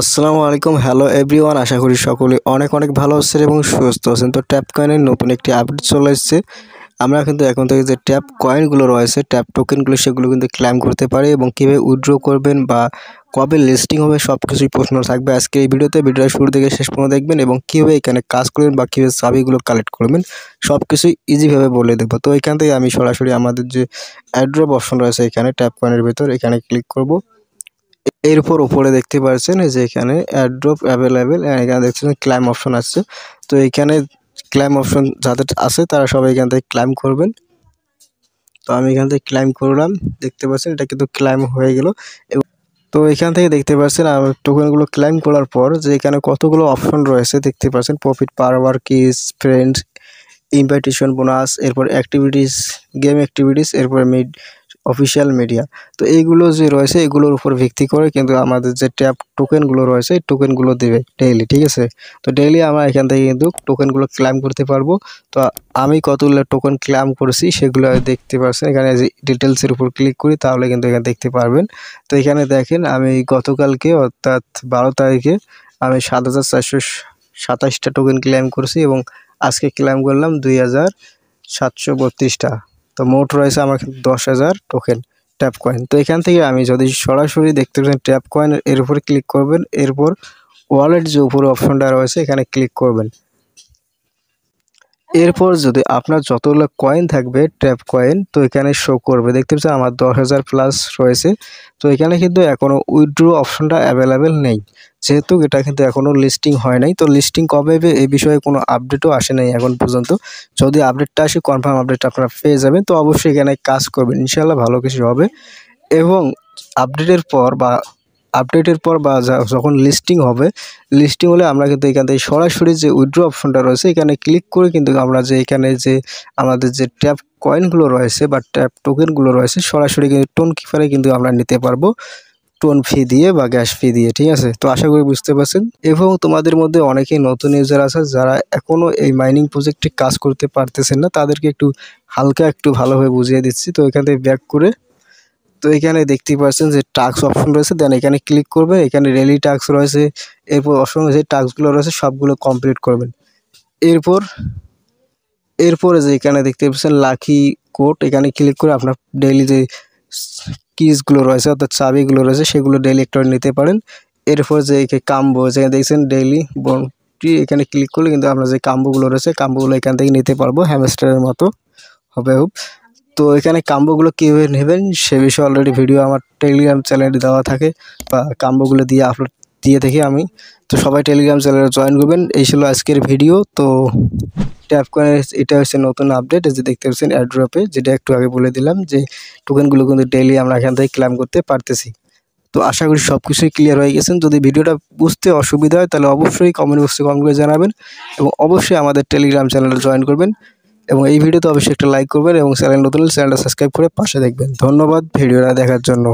আসসালামু আলাইকুম hello everyone আশা করি সকলে অনেক অনেক ভালো আছেন এবং সুস্থ আছেন তো ট্যাপ কয়েনের নতুন একটি আপডেট চলে এসেছে আমরা কিন্তু এখন থেকে যে ট্যাপ কয়েনগুলো রয়েছে ট্যাপ টোকেনগুলো সেগুলো কিন্তু ক্লেম করতে পারি এবং কীভাবে উইথড্রো করবেন বা কবে লিস্টিং হবে সব কিছুই প্রশ্ন থাকবে আজকে এই ভিডিওতে ভিডিওটা শুরু থেকে শেষ পর্যন্ত দেখবেন এবং কীভাবে এখানে কাজ করবেন বা কীভাবে চাবিগুলো কালেক্ট করবেন সব কিছুই ইজিভাবে বলে দেবো তো এখান থেকে আমি সরাসরি আমাদের যে অ্যাড্রপ অপশন রয়েছে এখানে ট্যাপ কয়েনের ভেতর এখানে ক্লিক করবো এরপর উপরে দেখতে পাচ্ছেন যে এখানে অ্যাড্রপ অ্যাভেলেবেল এখানে দেখছেন ক্লাইম অপশন আছে তো এখানে ক্লাইম অপশন যাদের আছে তারা সবাই এখান থেকে ক্লাইম করবেন তো আমি এখান থেকে ক্লাইম করলাম দেখতে পাচ্ছেন এটা কিন্তু ক্লাইম হয়ে গেল তো এখান থেকে দেখতে পাচ্ছেন টোকেনগুলো ক্লাইম করার পর যে এখানে কতগুলো অপশন রয়েছে দেখতে পাচ্ছেন প্রফিট পার আওয়ার কিস ফ্রেন্ড ইনভাইটেশন বোনাস এরপর অ্যাক্টিভিটিস গেম অ্যাক্টিভিটিস এরপর মিড অফিসিয়াল মিডিয়া তো এইগুলো যে রয়েছে এগুলোর উপর ভিত্তি করে কিন্তু আমাদের যে ট্যাপ টোকেনগুলো রয়েছে এই টোকেনগুলো দেবে ডেইলি ঠিক আছে তো ডেইলি আমরা এখান থেকে কিন্তু টোকেনগুলো ক্লাইম করতে পারবো তো আমি কতগুলো টোকেন ক্লাইম করেছি সেগুলো দেখতে পাচ্ছেন এখানে যে ডিটেলসের উপর ক্লিক করি তাহলে কিন্তু এখানে দেখতে পারবেন তো এখানে দেখেন আমি গতকালকে অর্থাৎ বারো তারিখে আমি সাত হাজার চারশো সাতাশটা টোকেন ক্লাইম করেছি এবং আজকে ক্লাইম করলাম দুই হাজার সাতশো বত্রিশটা তো মোট রয়েছে আমার দশ হাজার টোকেন ট্যাপ কয়েন তো এখান থেকে আমি যদি সরাসরি দেখতে পাচ্ছি ট্যাপ কয়েন এর উপরে ক্লিক করবেন এরপর ওয়ালেট যে উপরে অপশনটা রয়েছে এখানে ক্লিক করবেন এরপর যদি আপনার যতগুলো কয়েন থাকবে ট্যাপ কয়েন তো এখানে শো করবে দেখতে পাচ্ছেন আমার দশ হাজার প্লাস রয়েছে তো এখানে কিন্তু এখনও উইথড্রো অপশনটা অ্যাভেলেবেল নেই যেহেতু এটা কিন্তু এখনও লিস্টিং হয় নাই তো লিস্টিং কবে হবে এই বিষয়ে কোনো আপডেটও আসে নাই এখন পর্যন্ত যদি আপডেটটা আসে কনফার্ম আপডেটটা আপনারা পেয়ে যাবেন তো অবশ্যই এখানে কাজ করবেন ইনশাল্লাহ ভালো কিছু হবে এবং আপডেটের পর বা আপডেটের পর বা যখন লিস্টিং হবে লিস্টিং হলে আমরা কিন্তু এখান থেকে সরাসরি যে উইড্রো অপশনটা রয়েছে এখানে ক্লিক করে কিন্তু আমরা যে এখানে যে আমাদের যে ট্যাপ কয়েনগুলো রয়েছে বা ট্যাপ টোকেনগুলো রয়েছে সরাসরি কিন্তু টোন কিপারে কিন্তু আমরা নিতে পারবো টোন ফি দিয়ে বা গ্যাস ফি দিয়ে ঠিক আছে তো আশা করি বুঝতে পারছেন এবং তোমাদের মধ্যে অনেকেই নতুন ইউজার আছে যারা এখনও এই মাইনিং প্রজেক্টে কাজ করতে পারতেছেন না তাদেরকে একটু হালকা একটু ভালোভাবে বুঝিয়ে দিচ্ছি তো এখান থেকে ব্যাক করে তো এখানে দেখতে পাচ্ছেন যে টাক্স অপশন রয়েছে দেন এখানে ক্লিক করবেন এখানে রেলি টাক্স রয়েছে এরপর অসংখ্য যে টাক্সগুলো রয়েছে সবগুলো কমপ্লিট করবেন এরপর এরপরে যে এখানে দেখতে পাচ্ছেন লাকি কোট এখানে ক্লিক করে আপনার ডেইলি যে কিসগুলো রয়েছে অর্থাৎ চাবিগুলো রয়েছে সেগুলো ডেইলি একটা নিতে পারেন এরপর যে কাম্বো যেখানে দেখছেন ডেইলি বনটি এখানে ক্লিক করলে কিন্তু আপনার যে কাম্বোগুলো রয়েছে কাম্বোগুলো এখান থেকে নিতে পারবো হ্যামস্টারের মতো হবে হোক তো এখানে কাম্বোগুলো কীভাবে নেবেন সে বিষয়ে অলরেডি ভিডিও আমার টেলিগ্রাম চ্যানেলে দেওয়া থাকে বা কাম্বোগুলো দিয়ে আপলোড দিয়ে দেখি আমি তো সবাই টেলিগ্রাম চ্যানেলে জয়েন করবেন এই ছিল আজকের ভিডিও তো ট্যাপ করে এটা হচ্ছে নতুন আপডেট যে দেখতে পাচ্ছেন অ্যাড্রপে যেটা একটু আগে বলে দিলাম যে টোকেনগুলো কিন্তু ডেইলি আমরা এখান থেকে ক্লাম করতে পারতেছি তো আশা করি সব কিছুই ক্লিয়ার হয়ে গেছেন যদি ভিডিওটা বুঝতে অসুবিধা হয় তাহলে অবশ্যই কমেন্ট বক্সে কমেন্ট করে জানাবেন এবং অবশ্যই আমাদের টেলিগ্রাম চ্যানেলে জয়েন করবেন এবং এই ভিডিওতে অবশ্যই একটা লাইক করবেন এবং চ্যানেল নতুন চ্যানেলটা সাবস্ক্রাইব করে পাশে দেখবেন ধন্যবাদ ভিডিওটা দেখার জন্য